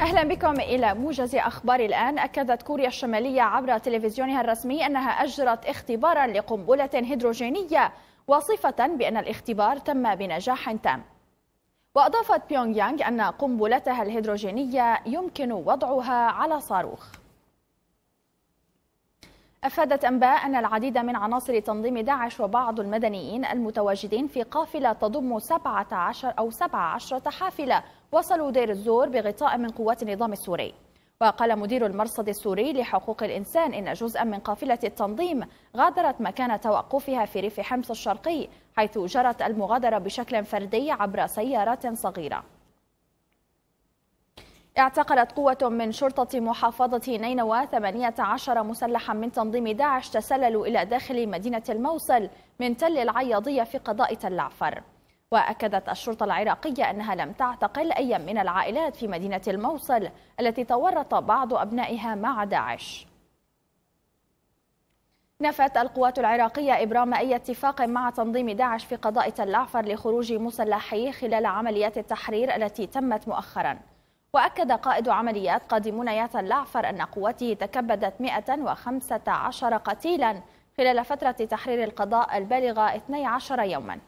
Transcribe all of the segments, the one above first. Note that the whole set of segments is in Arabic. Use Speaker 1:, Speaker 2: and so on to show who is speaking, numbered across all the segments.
Speaker 1: أهلا بكم إلى موجز أخبار الآن أكدت كوريا الشمالية عبر تلفزيونها الرسمي أنها أجرت اختبارا لقنبلة هيدروجينية واصفة بأن الاختبار تم بنجاح تام وأضافت بيونغ يانغ أن قنبلتها الهيدروجينية يمكن وضعها على صاروخ أفادت أنباء أن العديد من عناصر تنظيم داعش وبعض المدنيين المتواجدين في قافلة تضم 17 أو 17 حافلة وصلوا دير الزور بغطاء من قوات النظام السوري وقال مدير المرصد السوري لحقوق الإنسان إن جزءا من قافلة التنظيم غادرت مكان توقفها في ريف حمص الشرقي حيث جرت المغادرة بشكل فردي عبر سيارات صغيرة اعتقلت قوة من شرطة محافظة نينوى 18 مسلحا من تنظيم داعش تسللوا إلى داخل مدينة الموصل من تل العياضية في قضاء تل عفر وأكدت الشرطة العراقية أنها لم تعتقل أي من العائلات في مدينة الموصل التي تورط بعض أبنائها مع داعش نفت القوات العراقية إبرام أي اتفاق مع تنظيم داعش في قضاء تل عفر لخروج مسلحيه خلال عمليات التحرير التي تمت مؤخراً وأكد قائد عمليات قادمون منايات الأعفر أن قوته تكبدت 115 قتيلا خلال فترة تحرير القضاء البالغة 12 يوما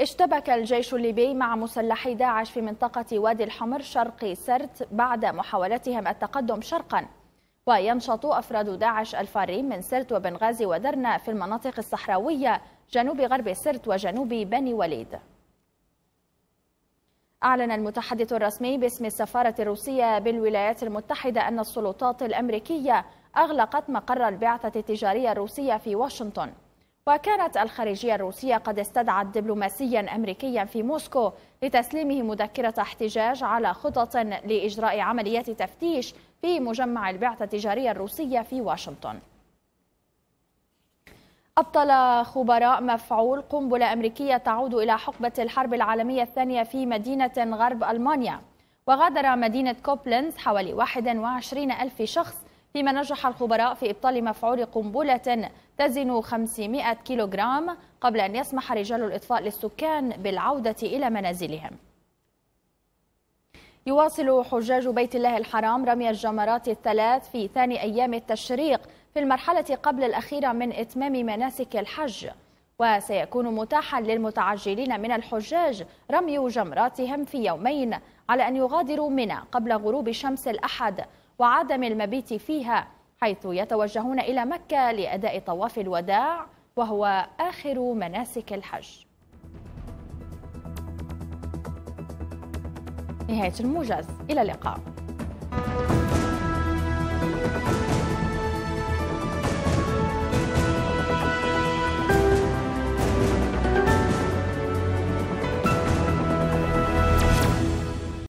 Speaker 1: اشتبك الجيش الليبي مع مسلحي داعش في منطقة وادي الحمر شرق سرت بعد محاولتهم التقدم شرقا وينشط أفراد داعش الفارين من سرت وبنغازي ودرنا في المناطق الصحراوية جنوب غرب سرت وجنوب بني وليد أعلن المتحدث الرسمي باسم السفارة الروسية بالولايات المتحدة أن السلطات الأمريكية أغلقت مقر البعثة التجارية الروسية في واشنطن وكانت الخارجية الروسية قد استدعت دبلوماسيا أمريكيا في موسكو لتسليمه مذكرة احتجاج على خطط لإجراء عمليات تفتيش في مجمع البعثة التجارية الروسية في واشنطن أبطل خبراء مفعول قنبلة أمريكية تعود إلى حقبة الحرب العالمية الثانية في مدينة غرب ألمانيا وغادر مدينة كوبلنز حوالي 21 ألف شخص فيما نجح الخبراء في إبطال مفعول قنبلة تزن 500 كيلوغرام قبل أن يسمح رجال الإطفاء للسكان بالعودة إلى منازلهم يواصل حجاج بيت الله الحرام رمي الجمرات الثلاث في ثاني أيام التشريق في المرحلة قبل الأخيرة من إتمام مناسك الحج وسيكون متاحا للمتعجلين من الحجاج رمي جمراتهم في يومين على أن يغادروا منى قبل غروب شمس الأحد وعدم المبيت فيها حيث يتوجهون إلى مكة لأداء طواف الوداع وهو آخر مناسك الحج نهاية الموجز إلى اللقاء